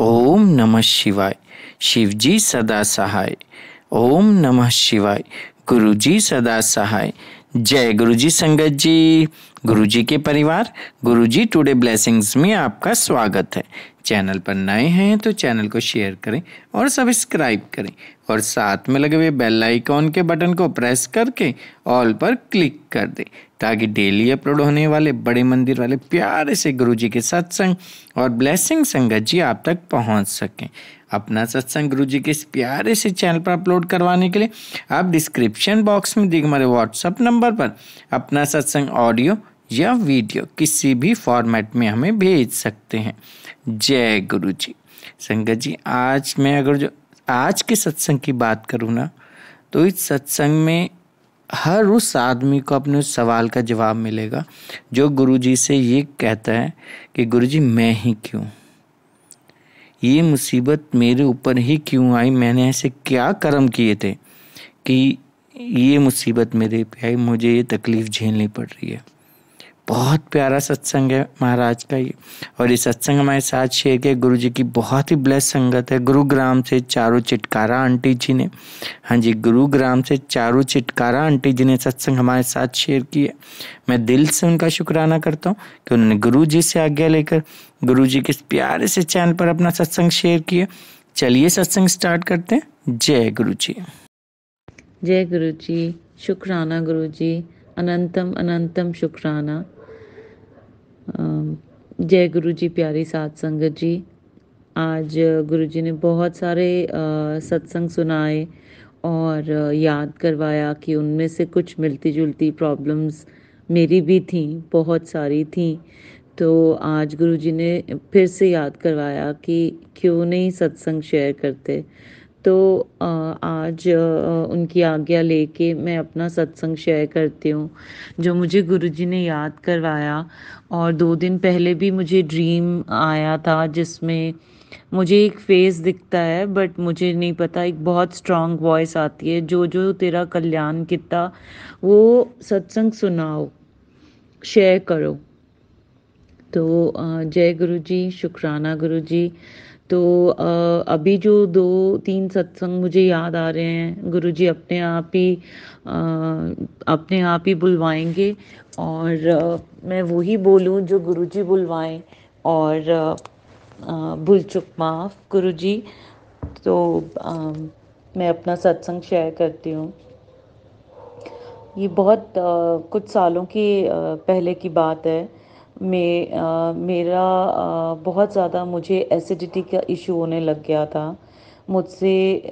ओम नमः शिवाय शिवजी सदा सहाय ओम नमः शिवाय गुरुजी सदा सहाय जय गुरुजी संगत जी गुरुजी के परिवार गुरुजी टुडे ब्लेसिंग्स में आपका स्वागत है चैनल पर नए हैं तो चैनल को शेयर करें और सब्सक्राइब करें और साथ में लगे हुए बेल आइकॉन के बटन को प्रेस करके ऑल पर क्लिक कर दें ताकि डेली अपलोड होने वाले बड़े मंदिर वाले प्यारे से गुरुजी के सत्संग और ब्लेसिंग संगत जी आप तक पहुंच सकें अपना सत्संग गुरु जी के इस प्यारे से चैनल पर अपलोड करवाने के लिए आप डिस्क्रिप्शन बॉक्स में दिए हमारे व्हाट्सएप नंबर पर अपना सत्संग ऑडियो या वीडियो किसी भी फॉर्मेट में हमें भेज सकते हैं जय गुरु जी संगत जी आज मैं अगर जो आज के सत्संग की बात करूँ ना तो इस सत्संग में हर उस आदमी को अपने उस सवाल का जवाब मिलेगा जो गुरुजी से ये कहता है कि गुरुजी मैं ही क्यों ये मुसीबत मेरे ऊपर ही क्यों आई मैंने ऐसे क्या कर्म किए थे कि ये मुसीबत मेरे पे आई मुझे ये तकलीफ़ झेलनी पड़ रही है बहुत प्यारा सत्संग है महाराज का ये और ये सत्संग हमारे साथ शेयर किया गुरु जी की बहुत ही ब्लेस संगत है गुरुग्राम से चारों चिटकारा आंटी जी ने हाँ जी गुरुग्राम से चारों चिटकारा आंटी जी ने सत्संग हमारे साथ शेयर किया मैं दिल से उनका शुक्राना करता हूँ कि उन्होंने गुरु जी से आज्ञा लेकर गुरु जी के इस प्यारे से चैनल पर अपना सत्संग शेयर किया चलिए सत्संग स्टार्ट करते हैं जय गुरु जी जय गुरु जी शुक्राना गुरु जी अनंतम अनंतम शुक्राना जय गुरु जी प्यारी सात संगत जी आज गुरु जी ने बहुत सारे सत्संग सुनाए और याद करवाया कि उनमें से कुछ मिलती जुलती प्रॉब्लम्स मेरी भी थी बहुत सारी थी तो आज गुरु जी ने फिर से याद करवाया कि क्यों नहीं सत्संग शेयर करते तो आज उनकी आज्ञा लेके मैं अपना सत्संग शेयर करती हूँ जो मुझे गुरुजी ने याद करवाया और दो दिन पहले भी मुझे ड्रीम आया था जिसमें मुझे एक फेस दिखता है बट मुझे नहीं पता एक बहुत स्ट्रांग वॉइस आती है जो जो तेरा कल्याण किता वो सत्संग सुनाओ शेयर करो तो जय गुरुजी शुक्राना गुरु जी तो अभी जो दो तीन सत्संग मुझे याद आ रहे हैं गुरुजी अपने आप ही अपने आप ही बुलवाएंगे और मैं वही बोलूँ जो गुरुजी बुलवाएं और भूल चुक माफ़ जी तो मैं अपना सत्संग शेयर करती हूँ ये बहुत कुछ सालों की पहले की बात है में मेरा बहुत ज़्यादा मुझे एसिडिटी का इशू होने लग गया था मुझसे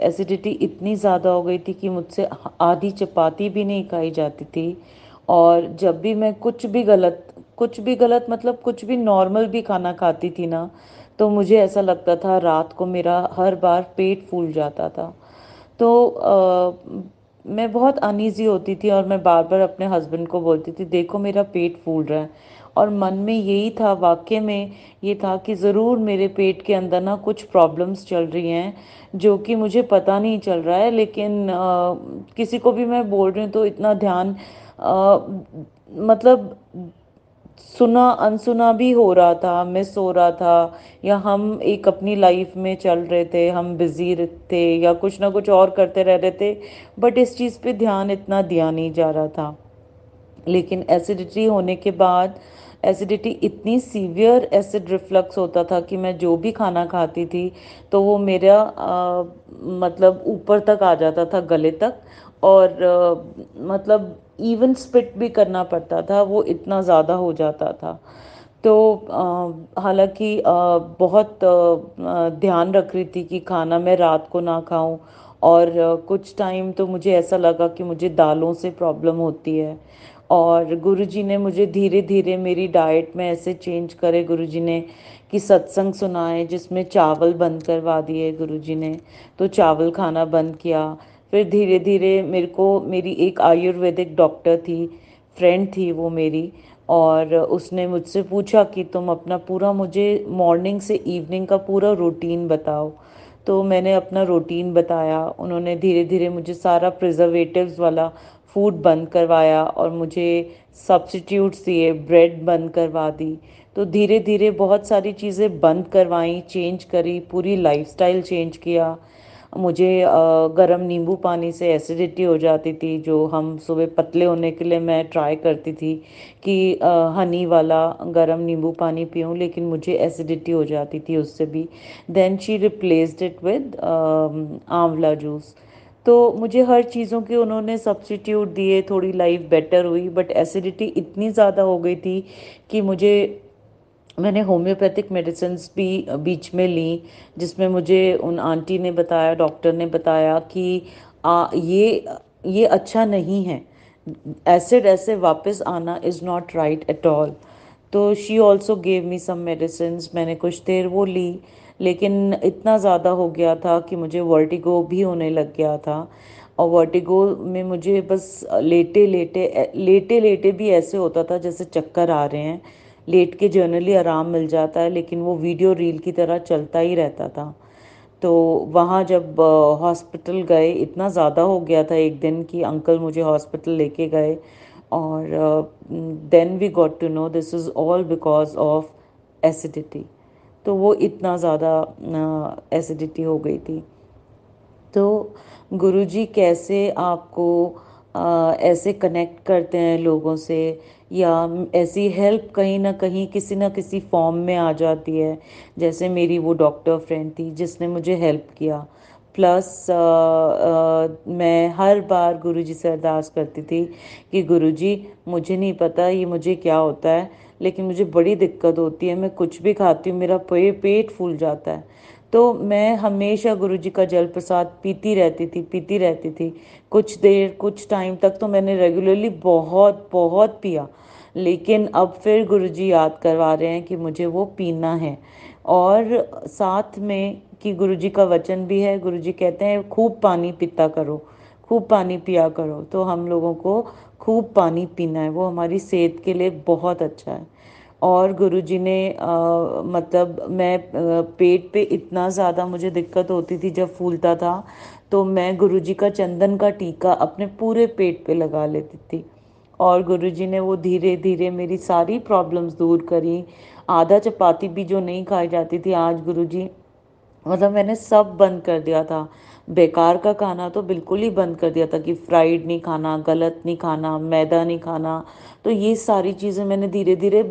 एसिडिटी इतनी ज़्यादा हो गई थी कि मुझसे आधी चपाती भी नहीं खाई जाती थी और जब भी मैं कुछ भी गलत कुछ भी गलत मतलब कुछ भी नॉर्मल भी खाना खाती थी ना तो मुझे ऐसा लगता था रात को मेरा हर बार पेट फूल जाता था तो आ, मैं बहुत अनईजी होती थी और मैं बार बार अपने हस्बैंड को बोलती थी देखो मेरा पेट फूल रहा है और मन में यही था वाक्य में ये था कि ज़रूर मेरे पेट के अंदर ना कुछ प्रॉब्लम्स चल रही हैं जो कि मुझे पता नहीं चल रहा है लेकिन आ, किसी को भी मैं बोल रही हूँ तो इतना ध्यान आ, मतलब सुना अनसुना भी हो रहा था मिस हो रहा था या हम एक अपनी लाइफ में चल रहे थे हम बिजी थे या कुछ ना कुछ और करते रह रहे थे बट इस चीज़ पे ध्यान इतना दिया नहीं जा रहा था लेकिन एसिडिटी होने के बाद एसिडिटी इतनी सीवियर एसिड रिफ्लक्स होता था कि मैं जो भी खाना खाती थी तो वो मेरा आ, मतलब ऊपर तक आ जाता था गले तक और आ, मतलब इवन स्पिट भी करना पड़ता था वो इतना ज़्यादा हो जाता था तो हालांकि बहुत आ, ध्यान रख रही थी कि खाना मैं रात को ना खाऊं और कुछ टाइम तो मुझे ऐसा लगा कि मुझे दालों से प्रॉब्लम होती है और गुरुजी ने मुझे धीरे धीरे मेरी डाइट में ऐसे चेंज करे गुरुजी ने कि सत्संग सुनाए जिसमें चावल बंद करवा दिए गुरुजी ने तो चावल खाना बंद किया फिर धीरे धीरे मेरे को मेरी एक आयुर्वेदिक डॉक्टर थी फ्रेंड थी वो मेरी और उसने मुझसे पूछा कि तुम अपना पूरा मुझे मॉर्निंग से इवनिंग का पूरा रूटीन बताओ तो मैंने अपना रूटीन बताया उन्होंने धीरे धीरे मुझे सारा प्रिजर्वेटिव्स वाला फूड बंद करवाया और मुझे सब्सिट्यूट्स दिए ब्रेड बंद करवा दी तो धीरे धीरे बहुत सारी चीज़ें बंद करवाई चेंज करी पूरी लाइफस्टाइल चेंज किया मुझे गरम नींबू पानी से एसिडिटी हो जाती थी जो हम सुबह पतले होने के लिए मैं ट्राई करती थी कि हनी वाला गरम नींबू पानी पीऊँ लेकिन मुझे एसिडिटी हो जाती थी उससे भी then she replaced it with amla juice तो मुझे हर चीज़ों के उन्होंने सब्सिट्यूट दिए थोड़ी लाइफ बेटर हुई बट एसिडिटी इतनी ज़्यादा हो गई थी कि मुझे मैंने होम्योपैथिक मेडिसिन भी बीच में ली जिसमें मुझे उन आंटी ने बताया डॉक्टर ने बताया कि आ, ये ये अच्छा नहीं है एसिड ऐसे वापस आना is not right at all तो she also gave me some medicine मैंने कुछ देर वो ली लेकिन इतना ज़्यादा हो गया था कि मुझे वर्टिगो भी होने लग गया था और वर्टिगो में मुझे बस लेटे लेटे लेटे लेटे भी ऐसे होता था जैसे चक्कर आ रहे हैं लेट के जनरली आराम मिल जाता है लेकिन वो वीडियो रील की तरह चलता ही रहता था तो वहाँ जब हॉस्पिटल गए इतना ज़्यादा हो गया था एक दिन कि अंकल मुझे हॉस्पिटल लेके गए और then we got to know this is all because of acidity तो वो इतना ज़्यादा एसिडिटी हो गई थी तो गुरुजी कैसे आपको आ, ऐसे कनेक्ट करते हैं लोगों से या ऐसी हेल्प कहीं ना कहीं किसी ना किसी फॉर्म में आ जाती है जैसे मेरी वो डॉक्टर फ्रेंड थी जिसने मुझे हेल्प किया प्लस आ, आ, मैं हर बार गुरुजी से अरदास करती थी कि गुरुजी मुझे नहीं पता ये मुझे क्या होता है लेकिन मुझे बड़ी दिक्कत होती है मैं कुछ भी खाती हूँ मेरा पे, पेट फूल जाता है तो मैं हमेशा गुरु जी का जल प्रसाद पीती रहती थी पीती रहती थी कुछ देर कुछ टाइम तक तो मैंने रेगुलरली बहुत बहुत पिया लेकिन अब फिर गुरु जी याद करवा रहे हैं कि मुझे वो पीना है और साथ में कि गुरु जी का वचन भी है गुरु जी कहते हैं खूब पानी पीता करो खूब पानी पिया करो तो हम लोगों को खूब पानी पीना है वो हमारी सेहत के लिए बहुत अच्छा है और गुरुजी ने आ, मतलब मैं पेट पे इतना ज़्यादा मुझे दिक्कत होती थी जब फूलता था तो मैं गुरुजी का चंदन का टीका अपने पूरे पेट पे लगा लेती थी और गुरुजी ने वो धीरे धीरे मेरी सारी प्रॉब्लम्स दूर करी आधा चपाती भी जो नहीं खाई जाती थी आज गुरुजी मतलब मैंने सब बंद कर दिया था बेकार का खाना तो बिल्कुल ही बंद कर दिया था कि फ्राइड नहीं खाना गलत नहीं खाना मैदा नहीं खाना तो ये सारी चीज़ें मैंने धीरे धीरे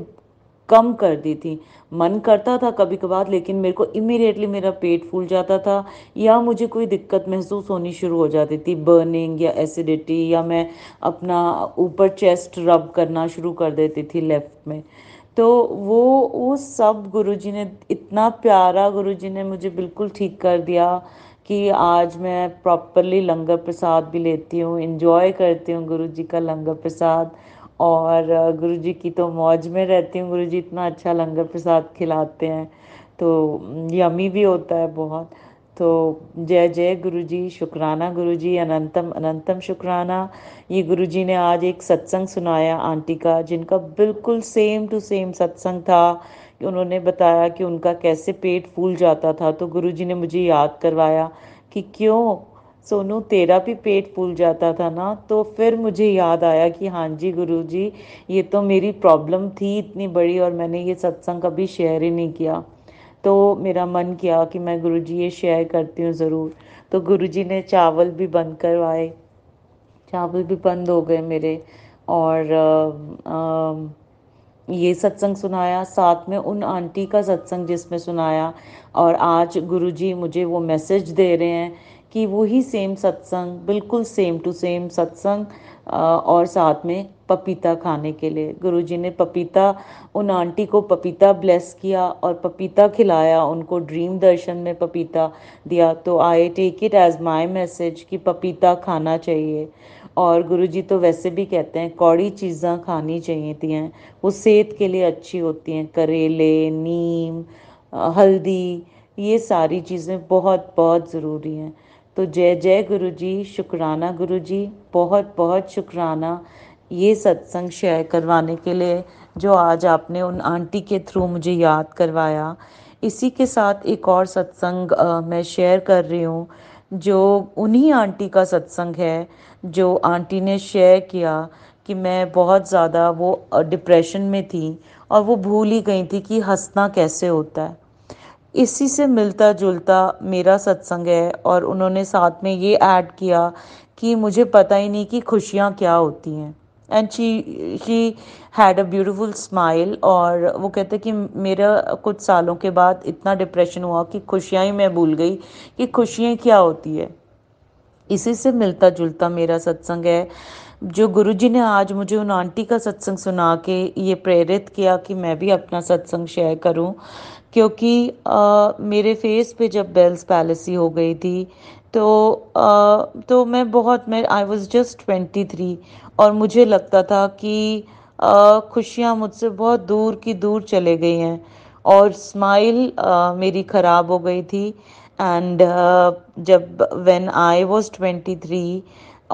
कम कर दी थी मन करता था कभी कभार लेकिन मेरे को इमीडिएटली मेरा पेट फूल जाता था या मुझे कोई दिक्कत महसूस होनी शुरू हो जाती थी बर्निंग या एसिडिटी या मैं अपना ऊपर चेस्ट रब करना शुरू कर देती थी लेफ्ट में तो वो वो सब गुरुजी ने इतना प्यारा गुरुजी ने मुझे बिल्कुल ठीक कर दिया कि आज मैं प्रॉपरली लंगर प्रसाद भी लेती हूँ इन्जॉय करती हूँ गुरु जी का लंगर प्रसाद और गुरु जी की तो मौज में रहती हूँ गुरु जी इतना अच्छा लंगर प्रसाद खिलाते हैं तो यमी भी होता है बहुत तो जय जय गुरु जी शुक्राना गुरु जी अनंतम अनंतम शुक्राना ये गुरु जी ने आज एक सत्संग सुनाया आंटी का जिनका बिल्कुल सेम टू सेम सत्संग था उन्होंने बताया कि उनका कैसे पेट फूल जाता था तो गुरुजी ने मुझे याद करवाया कि क्यों सोनू तेरा भी पेट फूल जाता था ना तो फिर मुझे याद आया कि हाँ जी गुरु जी ये तो मेरी प्रॉब्लम थी इतनी बड़ी और मैंने ये सत्संग कभी शेयर ही नहीं किया तो मेरा मन किया कि मैं गुरु जी ये शेयर करती हूँ ज़रूर तो गुरु जी ने चावल भी बंद करवाए चावल भी बंद हो गए मेरे और आ, आ, ये सत्संग सुनाया साथ में उन आंटी का सत्संग जिसमें सुनाया और आज गुरुजी मुझे वो मैसेज दे रहे हैं कि वही सेम सत्संग बिल्कुल सेम टू सेम सत्संग और साथ में पपीता खाने के लिए गुरुजी ने पपीता उन आंटी को पपीता ब्लेस किया और पपीता खिलाया उनको ड्रीम दर्शन में पपीता दिया तो I take it as my message कि पपीता खाना चाहिए और गुरुजी तो वैसे भी कहते हैं कौड़ी चीज़ें खानी चाहिए हैं वो सेहत के लिए अच्छी होती हैं करेले नीम हल्दी ये सारी चीज़ें बहुत बहुत ज़रूरी हैं तो जय जय गुरु जी शुक्राना गुरु जी बहुत बहुत शुक्राना ये सत्संग शेयर करवाने के लिए जो आज आपने उन आंटी के थ्रू मुझे याद करवाया इसी के साथ एक और सत्संग मैं शेयर कर रही हूँ जो उन्हीं आंटी का सत्संग है जो आंटी ने शेयर किया कि मैं बहुत ज़्यादा वो डिप्रेशन में थी और वो भूल ही गई थी कि हंसना कैसे होता है इसी से मिलता जुलता मेरा सत्संग है और उन्होंने साथ में ये ऐड किया कि मुझे पता ही नहीं कि खुशियाँ क्या होती हैं and she she had a beautiful smile और वो कहते कि मेरा कुछ सालों के बाद इतना डिप्रेशन हुआ कि खुशियाँ ही मैं भूल गई कि खुशियाँ क्या होती है इसी से मिलता जुलता मेरा सत्संग है जो गुरुजी ने आज मुझे उन आंटी का सत्संग सुना के ये प्रेरित किया कि मैं भी अपना सत्संग शेयर करूं क्योंकि आ, मेरे फेस पे जब बेल्स पैलेसी हो गई थी तो आ, तो मैं बहुत मैं I was just twenty three और मुझे लगता था कि खुशियाँ मुझसे बहुत दूर की दूर चले गई हैं और स्माइल मेरी ख़राब हो गई थी एंड जब व्हेन आई वाज थ्री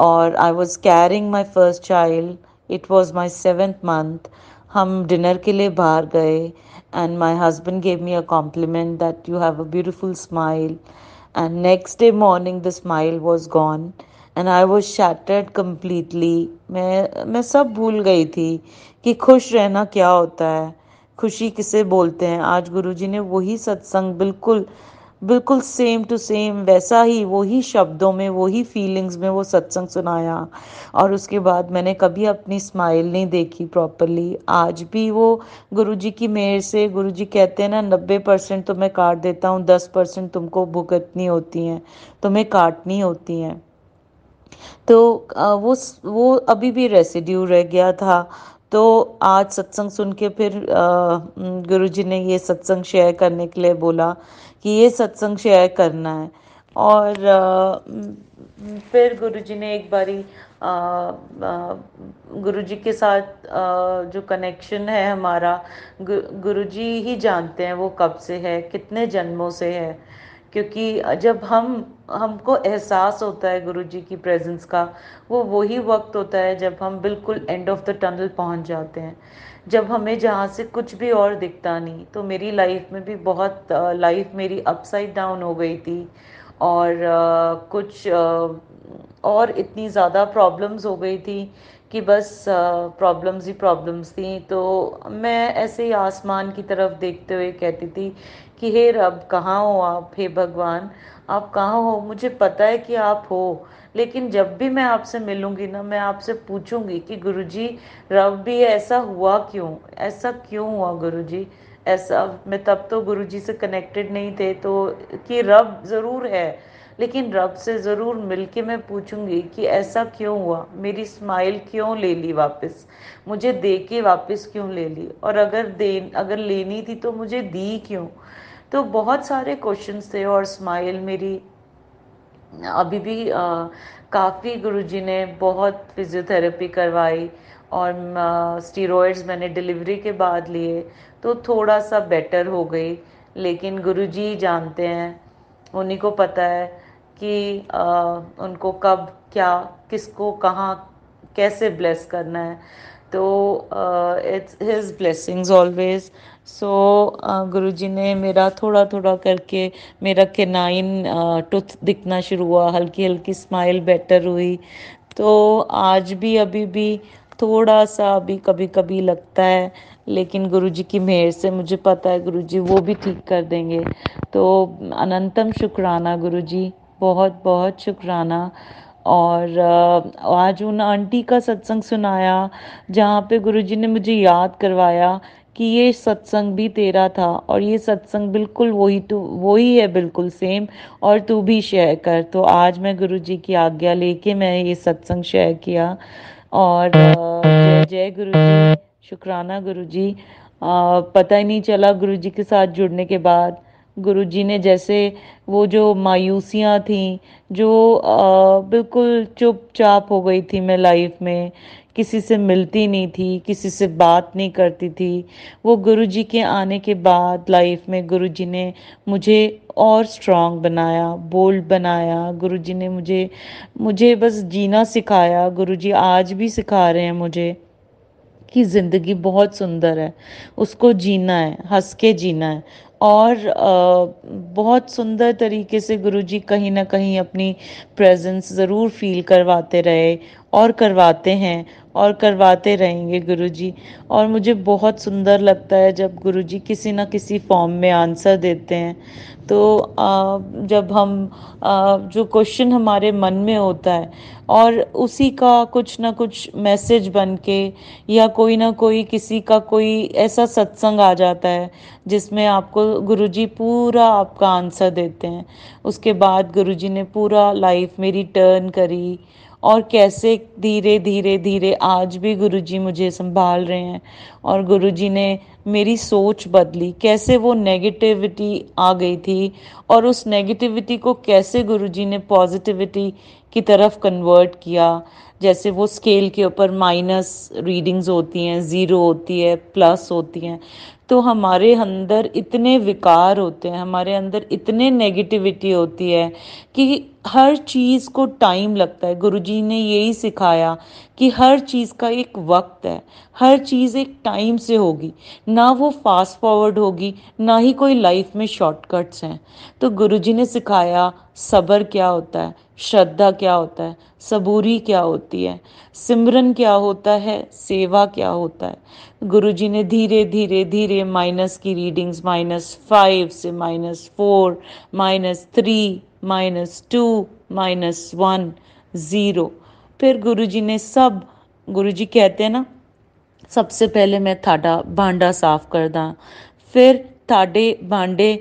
और I was carrying my first child it was my seventh month हम डिनर के लिए बाहर गए and my husband gave me a compliment that you have a beautiful smile and next day morning the smile was gone and i was shattered completely मैं मैं सब भूल गई थी कि खुश रहना क्या होता है खुशी किसे बोलते हैं आज गुरुजी ने वही सत्संग बिल्कुल बिल्कुल सेम टू सेम वैसा ही वही शब्दों में वही फीलिंग्स में वो सत्संग सुनाया और उसके बाद मैंने कभी अपनी स्माइल नहीं देखी प्रॉपरली आज भी वो गुरुजी की मेहर से गुरुजी कहते हैं ना नब्बे परसेंट तो मैं काट देता हूँ दस परसेंट तुमको भुगतनी होती हैं तुम्हें काटनी होती हैं तो वो वो अभी भी रेसिड्यू रह गया था तो आज सत्संग सुन के फिर गुरु जी ने ये सत्संग शेयर करने के लिए बोला कि ये सत्संग शेयर करना है और आ, फिर गुरु जी ने एक बारी गुरु जी के साथ आ, जो कनेक्शन है हमारा गु, गुरु जी ही जानते हैं वो कब से है कितने जन्मों से है क्योंकि जब हम हमको एहसास होता है गुरु जी की प्रेजेंस का वो वही वक्त होता है जब हम बिल्कुल एंड ऑफ द टनल पहुंच जाते हैं जब हमें जहाँ से कुछ भी और दिखता नहीं तो मेरी लाइफ में भी बहुत लाइफ मेरी अपसाइड डाउन हो गई थी और कुछ और इतनी ज़्यादा प्रॉब्लम्स हो गई थी कि बस प्रॉब्लम्स ही प्रॉब्लम्स थी तो मैं ऐसे ही आसमान की तरफ देखते हुए कहती थी कि हे रब कहाँ हो आप हे भगवान आप कहाँ हो मुझे पता है कि आप हो लेकिन जब भी मैं आपसे मिलूंगी ना मैं आपसे पूछूंगी कि गुरुजी रब भी ऐसा हुआ क्यों ऐसा क्यों हुआ गुरुजी ऐसा मैं तब तो गुरुजी से कनेक्टेड नहीं थे तो कि रब ज़रूर है लेकिन रब से ज़रूर मिल के मैं पूछूंगी कि ऐसा क्यों हुआ मेरी स्माइल क्यों ले ली वापस मुझे दे के वापस क्यों ले ली और अगर दे अगर लेनी थी तो मुझे दी क्यों तो बहुत सारे क्वेश्चन थे और स्माइल मेरी अभी भी काफ़ी गुरुजी ने बहुत फिजियोथेरेपी करवाई और स्टीरोइड्स मैंने डिलीवरी के बाद लिए तो थोड़ा सा बेटर हो गई लेकिन गुरुजी जानते हैं उन्हीं को पता है कि उनको कब क्या किसको कहाँ कैसे ब्लेस करना है तो it's his blessings always so Guru ji ने मेरा थोड़ा थोड़ा करके मेरा केनाइन टुथ दिखना शुरू हुआ हल्की हल्की स्माइल बेटर हुई तो आज भी अभी भी थोड़ा सा अभी कभी कभी लगता है लेकिन गुरु जी की मेहर से मुझे पता है गुरु जी वो भी ठीक कर देंगे तो अनंतम शुक्राना गुरु जी बहुत बहुत शुक्राना और आज उन आंटी का सत्संग सुनाया जहाँ पे गुरुजी ने मुझे याद करवाया कि ये सत्संग भी तेरा था और ये सत्संग बिल्कुल वही तो वही है बिल्कुल सेम और तू भी शेयर कर तो आज मैं गुरु जी की आज्ञा लेके मैं ये सत्संग शेयर किया और जय जय गुरु जी शुक्राना गुरु जी पता ही नहीं चला गुरु जी के साथ जुड़ने के बाद गुरुजी ने जैसे वो जो मायूसियाँ थीं जो आ, बिल्कुल चुपचाप हो गई थी मैं लाइफ में किसी से मिलती नहीं थी किसी से बात नहीं करती थी वो गुरुजी के आने के बाद लाइफ में गुरुजी ने मुझे और स्ट्रांग बनाया बोल्ड बनाया गुरुजी ने मुझे मुझे बस जीना सिखाया गुरुजी आज भी सिखा रहे हैं मुझे कि ज़िंदगी बहुत सुंदर है उसको जीना है हंस के जीना है और बहुत सुंदर तरीके से गुरुजी कहीं ना कहीं अपनी प्रेजेंस ज़रूर फील करवाते रहे और करवाते हैं और करवाते रहेंगे गुरुजी और मुझे बहुत सुंदर लगता है जब गुरुजी किसी ना किसी फॉर्म में आंसर देते हैं तो आ, जब हम आ, जो क्वेश्चन हमारे मन में होता है और उसी का कुछ ना कुछ मैसेज बन के या कोई ना कोई किसी का कोई ऐसा सत्संग आ जाता है जिसमें आपको गुरुजी पूरा आपका आंसर देते हैं उसके बाद गुरुजी ने पूरा लाइफ मेरी टर्न करी और कैसे धीरे धीरे धीरे आज भी गुरुजी मुझे संभाल रहे हैं और गुरुजी ने मेरी सोच बदली कैसे वो नेगेटिविटी आ गई थी और उस नेगेटिविटी को कैसे गुरुजी ने पॉजिटिविटी की तरफ कन्वर्ट किया जैसे वो स्केल के ऊपर माइनस रीडिंग्स होती हैं ज़ीरो होती है प्लस होती हैं तो हमारे अंदर इतने विकार होते हैं हमारे अंदर इतने नेगेटिविटी होती है कि हर चीज़ को टाइम लगता है गुरुजी ने यही सिखाया कि हर चीज़ का एक वक्त है हर चीज़ एक टाइम से होगी ना वो फास्ट फॉरवर्ड होगी ना ही कोई लाइफ में शॉर्टकट्स हैं तो गुरुजी ने सिखाया सब्र क्या होता है श्रद्धा क्या होता है सबूरी क्या होती है सिमरन क्या होता है सेवा क्या होता है गुरुजी ने धीरे धीरे धीरे माइनस की रीडिंग्स माइनस फाइव से minus four minus three minus two minus one zero फिर गुरुजी ने सब गुरुजी कहते हैं ना सबसे पहले मैं थाडा भांडा साफ़ कर दा फिर थाडे भांडे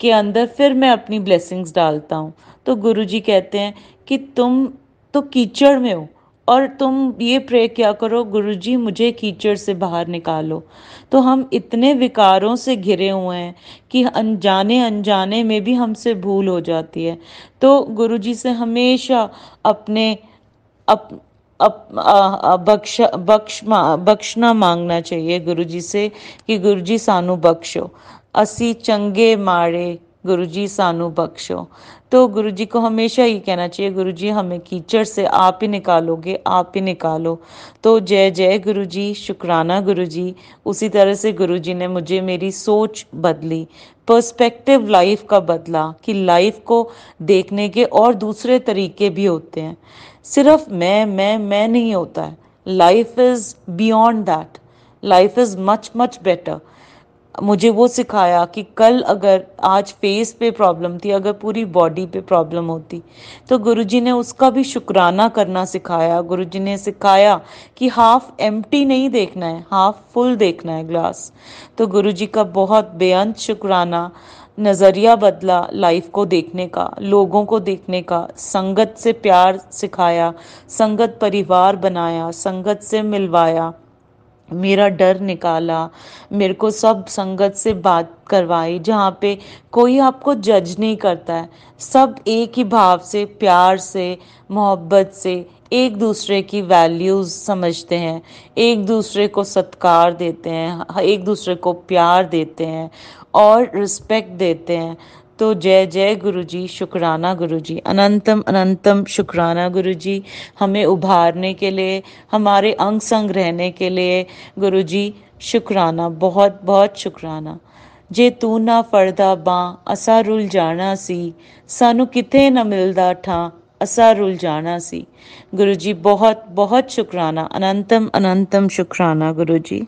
के अंदर फिर मैं अपनी ब्लेसिंग्स डालता हूँ तो गुरुजी कहते हैं कि तुम तो कीचड़ में हो और तुम ये प्रे क्या करो गुरुजी मुझे कीचड़ से बाहर निकालो तो हम इतने विकारों से घिरे हुए हैं कि अनजाने अनजाने में भी हमसे भूल हो जाती है तो गुरुजी से हमेशा अपने अप बख्श बक्ष, बख्शना मांगना चाहिए गुरुजी से कि गुरुजी सानू बख्शो असी चंगे मारे गुरु जी सानू बख्शो तो गुरु जी को हमेशा ही कहना चाहिए गुरु जी हमें कीचड़ से आप ही निकालोगे आप ही निकालो तो जय जय गुरु जी शुक्राना गुरु जी उसी तरह से गुरु जी ने मुझे मेरी सोच बदली पर्सपेक्टिव लाइफ का बदला कि लाइफ को देखने के और दूसरे तरीके भी होते हैं सिर्फ मैं मैं मैं नहीं होता है life is beyond that life is much much better मुझे वो सिखाया कि कल अगर आज फेस पे प्रॉब्लम थी अगर पूरी बॉडी पे प्रॉब्लम होती तो गुरुजी ने उसका भी शुक्राना करना सिखाया गुरुजी ने सिखाया कि हाफ एम्प्टी नहीं देखना है हाफ फुल देखना है ग्लास तो गुरुजी का बहुत बेअंत शुक्राना नज़रिया बदला लाइफ को देखने का लोगों को देखने का संगत से प्यार सिखाया संगत परिवार बनाया संगत से मिलवाया मेरा डर निकाला मेरे को सब संगत से बात करवाई जहाँ पे कोई आपको जज नहीं करता है सब एक ही भाव से प्यार से मोहब्बत से एक दूसरे की वैल्यूज़ समझते हैं एक दूसरे को सत्कार देते हैं एक दूसरे को प्यार देते हैं और रिस्पेक्ट देते हैं तो जय जय गुरु जी शुक्राना गुरु जी अनंतम अनंतम शुक्राना गुरु जी हमें उभारने के लिए हमारे अंग संग रहने के लिए गुरु जी शुक्राना बहुत बहुत शुक्राना जे तू ना फरदा ਬਾਹ असा रुल जाना सी ਸਾਨੂੰ ਕਿਤੇ ना ਮਿਲਦਾ ਠਾਂ असा रुल जाना सी गुरु जी बहुत बहुत ਸ਼ੁਕਰਾਨਾ अनंतम अनंतम ਸ਼ੁਕਰਾਨਾ गुरु जी